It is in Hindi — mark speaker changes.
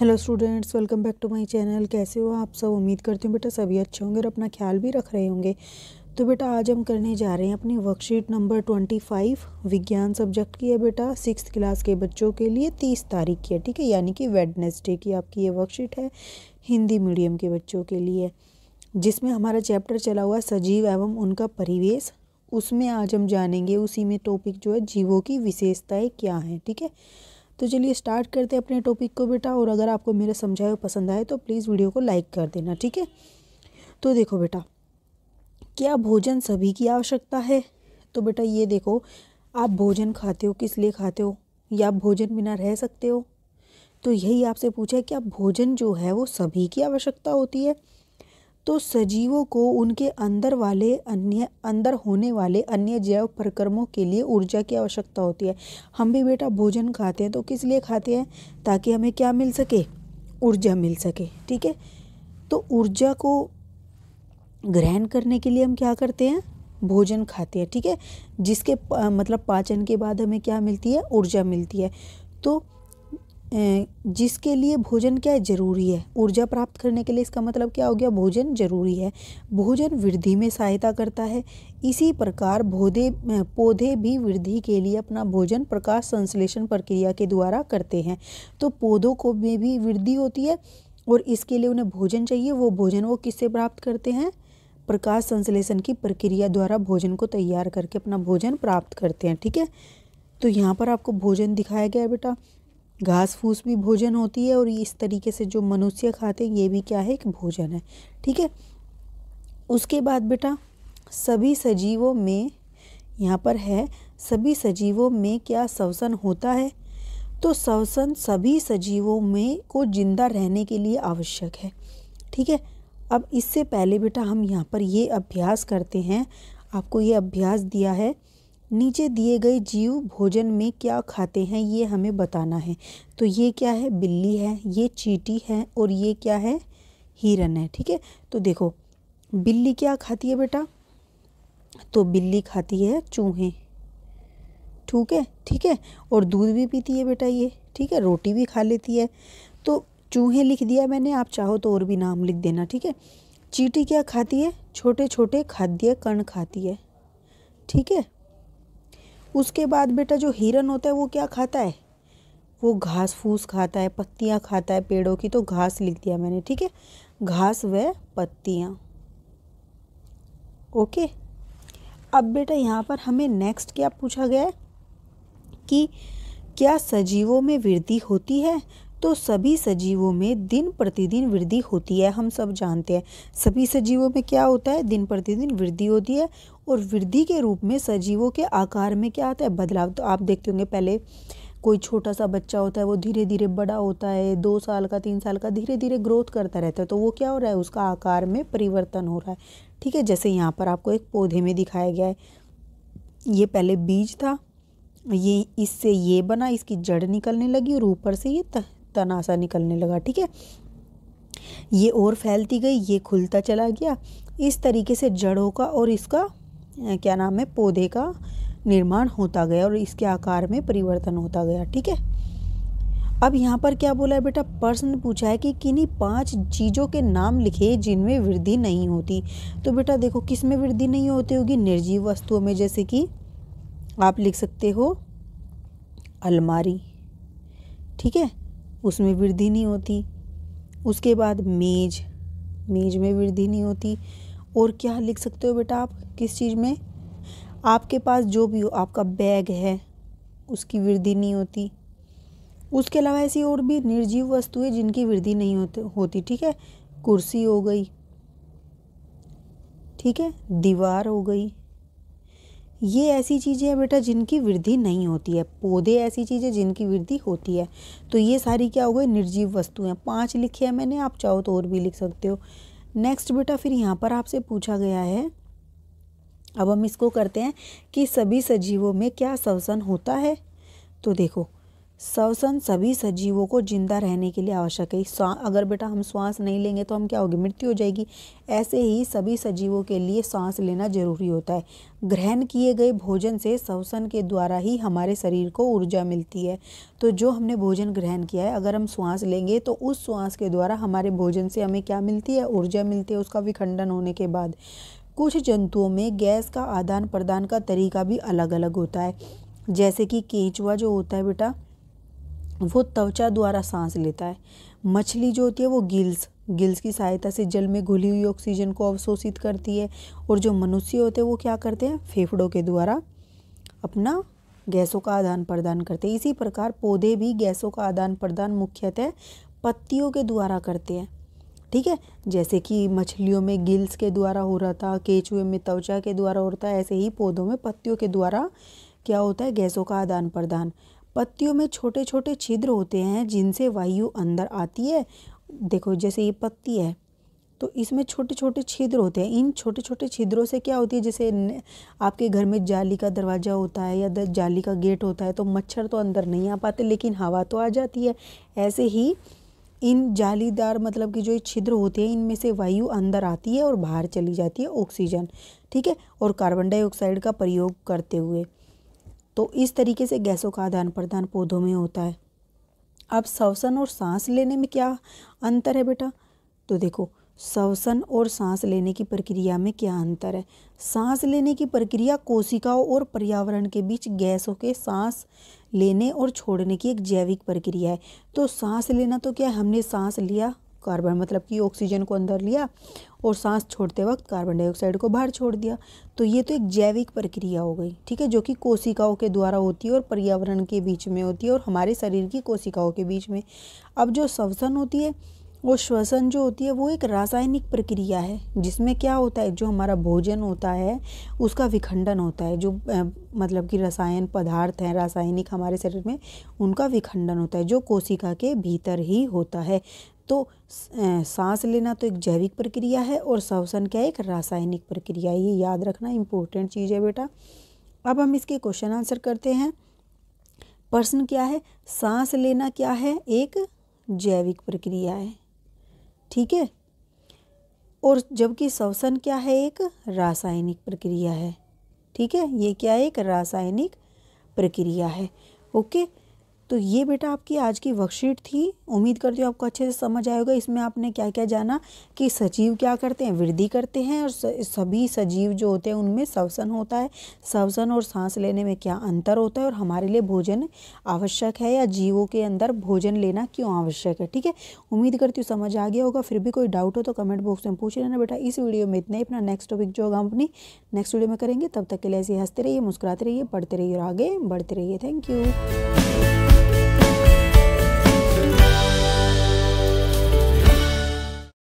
Speaker 1: Hello students welcome back to my channel कैसे हो आप सब उम्मीद करती हूँ बेटा सभी अच्छे होंगे और अपना ख्याल भी रख रहे होंगे तो बेटा आज हम करने जा रहे हैं अपनी वर्कशीट नंबर ट्वेंटी फाइव विज्ञान सब्जेक्ट की है बेटा सिक्स क्लास के बच्चों के लिए तीस तारीख की है ठीक है यानी कि वेडनेसडे की आपकी ये वर्कशीट है हिंदी मीडियम के बच्चों के लिए जिसमें हमारा चैप्टर चला हुआ सजीव एवं उनका परिवेश उसमें आज हम जानेंगे उसी में टॉपिक जो है जीवों की विशेषताएँ क्या हैं ठीक है थीके? तो चलिए स्टार्ट करते हैं अपने टॉपिक को बेटा और अगर आपको मेरा समझाए पसंद आए तो प्लीज़ वीडियो को लाइक कर देना ठीक है तो देखो बेटा क्या भोजन सभी की आवश्यकता है तो बेटा ये देखो आप भोजन खाते हो किस लिए खाते हो या आप भोजन बिना रह सकते हो तो यही आपसे पूछा है कि आप भोजन जो है वो सभी की आवश्यकता होती है तो सजीवों को उनके अंदर वाले अन्य अंदर होने वाले अन्य जैव परक्रमों के लिए ऊर्जा की आवश्यकता होती है हम भी बेटा भोजन खाते हैं तो किस लिए खाते हैं ताकि हमें क्या मिल सके ऊर्जा मिल सके ठीक है तो ऊर्जा को ग्रहण करने के लिए हम क्या करते हैं भोजन खाते हैं ठीक है जिसके मतलब पाचन के बाद हमें क्या मिलती है ऊर्जा मिलती है तो जिसके लिए भोजन क्या है ज़रूरी है ऊर्जा प्राप्त करने के लिए इसका मतलब क्या हो गया भोजन ज़रूरी है भोजन वृद्धि में सहायता करता है इसी प्रकार पौधे पौधे भी वृद्धि के लिए अपना भोजन प्रकाश संश्लेषण प्रक्रिया के द्वारा करते हैं तो पौधों को में भी वृद्धि होती है और इसके लिए उन्हें भोजन चाहिए वो भोजन वो किससे प्राप्त करते हैं प्रकाश संश्लेषण की प्रक्रिया द्वारा भोजन को तैयार करके अपना भोजन प्राप्त करते हैं ठीक है तो यहाँ पर आपको भोजन दिखाया गया है बेटा घास फूस भी भोजन होती है और इस तरीके से जो मनुष्य खाते हैं ये भी क्या है एक भोजन है ठीक है उसके बाद बेटा सभी सजीवों में यहाँ पर है सभी सजीवों में क्या श्वसन होता है तो श्वसन सभी सजीवों में को जिंदा रहने के लिए आवश्यक है ठीक है अब इससे पहले बेटा हम यहाँ पर ये अभ्यास करते हैं आपको ये अभ्यास दिया है नीचे दिए गए जीव भोजन में क्या खाते हैं ये हमें बताना है तो ये क्या है बिल्ली है ये चीटी है और ये क्या है हिरन है ठीक है तो देखो बिल्ली क्या खाती है बेटा तो बिल्ली खाती है चूहे ठीक है ठीक है और दूध भी पीती है बेटा ये ठीक है रोटी भी खा लेती है तो चूहे लिख दिया मैंने आप चाहो तो और भी नाम लिख देना ठीक है चीटी क्या खाती है छोटे छोटे खाद्य कण खाती है ठीक है उसके बाद बेटा जो हिरन होता है वो क्या खाता है वो घास फूस खाता है पत्तियाँ खाता है पेड़ों की तो घास लिख दिया मैंने ठीक है घास व पत्तियाँ ओके अब बेटा यहाँ पर हमें नेक्स्ट क्या पूछा गया है कि क्या सजीवों में वृद्धि होती है तो सभी सजीवों में दिन प्रतिदिन वृद्धि होती है हम सब जानते हैं सभी सजीवों में क्या होता है दिन प्रतिदिन वृद्धि होती है और वृद्धि के रूप में सजीवों के आकार में क्या आता है बदलाव तो आप देखते होंगे पहले कोई छोटा सा बच्चा होता है वो धीरे धीरे बड़ा होता है दो साल का तीन साल का धीरे धीरे ग्रोथ करता रहता है तो वो क्या हो रहा है उसका आकार में परिवर्तन हो रहा है ठीक है जैसे यहाँ पर आपको एक पौधे में दिखाया गया है ये पहले बीज था ये इससे ये बना इसकी जड़ निकलने लगी और ऊपर से ये तनासा निकलने लगा ठीक है ये और फैलती गई ये खुलता चला गया इस तरीके से जड़ों का और इसका क्या नाम है पौधे का निर्माण होता गया और इसके आकार में परिवर्तन होता गया ठीक है अब यहाँ पर क्या बोला है बेटा प्रश्न पूछा है कि किन्हीं पांच चीज़ों के नाम लिखे जिनमें वृद्धि नहीं होती तो बेटा देखो किस में वृद्धि नहीं होती होगी निर्जीव वस्तुओं में जैसे कि आप लिख सकते हो अलमारी ठीक है उसमें वृद्धि नहीं होती उसके बाद मेज मेज में वृद्धि नहीं होती और क्या लिख सकते हो बेटा आप किस चीज़ में आपके पास जो भी हो आपका बैग है उसकी वृद्धि नहीं होती उसके अलावा ऐसी और भी निर्जीव वस्तुएं जिनकी वृद्धि नहीं होते होती ठीक है कुर्सी हो गई ठीक है दीवार हो गई ये ऐसी चीज़ें हैं बेटा जिनकी वृद्धि नहीं होती है पौधे ऐसी चीज़ें जिनकी वृद्धि होती है तो ये सारी क्या हो गई निर्जीव वस्तुएं पांच लिखे हैं मैंने आप चाहो तो और भी लिख सकते हो नेक्स्ट बेटा फिर यहाँ पर आपसे पूछा गया है अब हम इसको करते हैं कि सभी सजीवों में क्या श्वसन होता है तो देखो श्वसन सभी सजीवों को जिंदा रहने के लिए आवश्यक है अगर बेटा हम श्वास नहीं लेंगे तो हम क्या होगी मृत्यु हो जाएगी ऐसे ही सभी सजीवों के लिए सांस लेना जरूरी होता है ग्रहण किए गए भोजन से श्वसन के द्वारा ही हमारे शरीर को ऊर्जा मिलती है तो जो हमने भोजन ग्रहण किया है अगर हम श्वास लेंगे तो उस श्वास के द्वारा हमारे भोजन से हमें क्या मिलती है ऊर्जा मिलती है उसका विखंडन होने के बाद कुछ जंतुओं में गैस का आदान प्रदान का तरीका भी अलग अलग होता है जैसे कि केंचुआ जो होता है बेटा वो त्वचा द्वारा सांस लेता है मछली जो होती है वो गिल्स गिल्स की सहायता से जल में घुली हुई ऑक्सीजन को अवशोषित करती है और जो मनुष्य होते हैं वो क्या करते हैं फेफड़ों के द्वारा अपना गैसों का आदान प्रदान करते हैं इसी प्रकार पौधे भी गैसों का आदान प्रदान मुख्यतः पत्तियों के द्वारा करते हैं ठीक है जैसे कि मछलियों में गिल्स के द्वारा हो रहा था केचुए में त्वचा के द्वारा होता है ऐसे ही पौधों में पत्तियों के द्वारा क्या होता है गैसों का आदान प्रदान पत्तियों में छोटे छोटे छिद्र होते हैं जिनसे वायु अंदर आती है देखो जैसे ये पत्ती है तो इसमें छोटे छोटे छिद्र होते हैं इन छोटे छोटे छिद्रों से क्या होती है जैसे आपके घर में जाली का दरवाज़ा होता है या जाली का गेट होता है तो मच्छर तो अंदर नहीं आ पाते लेकिन हवा तो आ जाती है ऐसे ही इन जालीदार मतलब कि जो ये छिद्र होते हैं इनमें से वायु अंदर आती है और बाहर चली जाती है ऑक्सीजन ठीक है और कार्बन डाइऑक्साइड का प्रयोग करते हुए तो इस तरीके से गैसों का आदान प्रदान पौधों में होता है अब श्वसन और सांस लेने में क्या अंतर है बेटा तो देखो श्वसन और सांस लेने की प्रक्रिया में क्या अंतर है सांस लेने की प्रक्रिया कोशिकाओं और पर्यावरण के बीच गैसों के सांस लेने और छोड़ने की एक जैविक प्रक्रिया है तो सांस लेना तो क्या हमने सांस लिया कार्बन मतलब कि ऑक्सीजन को अंदर लिया और सांस छोड़ते वक्त कार्बन डाइऑक्साइड को बाहर छोड़ दिया तो ये तो एक जैविक प्रक्रिया हो गई ठीक है जो कि कोशिकाओं के द्वारा होती है और पर्यावरण के बीच में होती है और हमारे शरीर की कोशिकाओं के बीच में अब जो श्वसन होती है वो श्वसन जो होती है वो एक रासायनिक प्रक्रिया है जिसमें क्या होता है जो हमारा भोजन होता है उसका विखंडन होता है जो आ, मतलब कि रसायन पदार्थ हैं रासायनिक हमारे शरीर में उनका विखंडन होता है जो कोशिका के भीतर ही होता है तो सांस लेना तो एक जैविक प्रक्रिया है और श्वसन क्या एक रासायनिक प्रक्रिया ये याद रखना इम्पोर्टेंट चीज़ है बेटा अब हम इसके क्वेश्चन आंसर करते हैं प्रश्न क्या है सांस लेना क्या है एक जैविक प्रक्रिया है ठीक है और जबकि श्वसन क्या है एक रासायनिक प्रक्रिया है ठीक है ये क्या है एक रासायनिक प्रक्रिया है ओके तो ये बेटा आपकी आज की वर्कशीट थी उम्मीद करती हूँ आपको अच्छे से समझ आएगा इसमें आपने क्या क्या जाना कि सजीव क्या करते हैं वृद्धि करते हैं और सभी सजीव जो होते हैं उनमें सवसन होता है सवसन और सांस लेने में क्या अंतर होता है और हमारे लिए भोजन आवश्यक है या जीवों के अंदर भोजन लेना क्यों आवश्यक है ठीक है उम्मीद करती हूँ समझ आ गया होगा फिर भी कोई डाउट हो तो कमेंट बॉक्स में पूछ लेना बेटा इस वीडियो में इतना ही अपना नेक्स्ट टॉपिक जो होगा हम अपनी नेक्स्ट वीडियो में करेंगे तब तक के लिए ऐसे हंसते रहिए मुस्कुराते रहिए पढ़ते रहिए और आगे बढ़ते रहिए थैंक यू